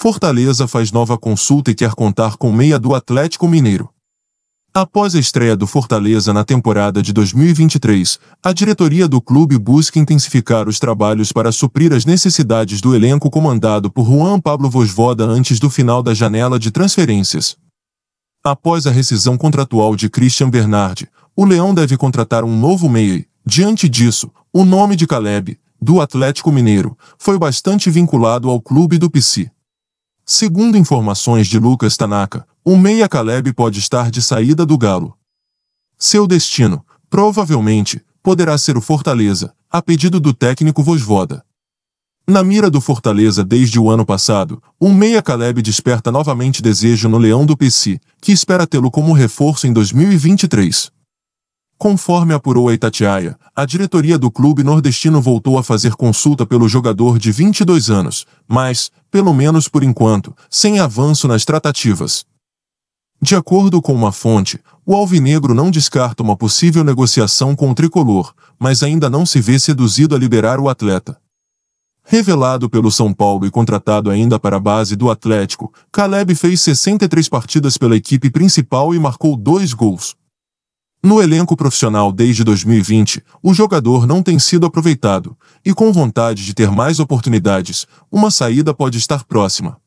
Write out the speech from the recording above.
Fortaleza faz nova consulta e quer contar com meia do Atlético Mineiro. Após a estreia do Fortaleza na temporada de 2023, a diretoria do clube busca intensificar os trabalhos para suprir as necessidades do elenco comandado por Juan Pablo Vosvoda antes do final da janela de transferências. Após a rescisão contratual de Christian Bernard, o Leão deve contratar um novo meia. Diante disso, o nome de Caleb, do Atlético Mineiro, foi bastante vinculado ao clube do Psi. Segundo informações de Lucas Tanaka, o meia Caleb pode estar de saída do Galo. Seu destino, provavelmente, poderá ser o Fortaleza, a pedido do técnico Vosvoda. Na mira do Fortaleza desde o ano passado, o meia Caleb desperta novamente desejo no Leão do PC, que espera tê-lo como reforço em 2023. Conforme apurou a Itatiaia, a diretoria do clube nordestino voltou a fazer consulta pelo jogador de 22 anos, mas, pelo menos por enquanto, sem avanço nas tratativas. De acordo com uma fonte, o alvinegro não descarta uma possível negociação com o tricolor, mas ainda não se vê seduzido a liberar o atleta. Revelado pelo São Paulo e contratado ainda para a base do Atlético, Caleb fez 63 partidas pela equipe principal e marcou dois gols, no elenco profissional desde 2020, o jogador não tem sido aproveitado, e com vontade de ter mais oportunidades, uma saída pode estar próxima.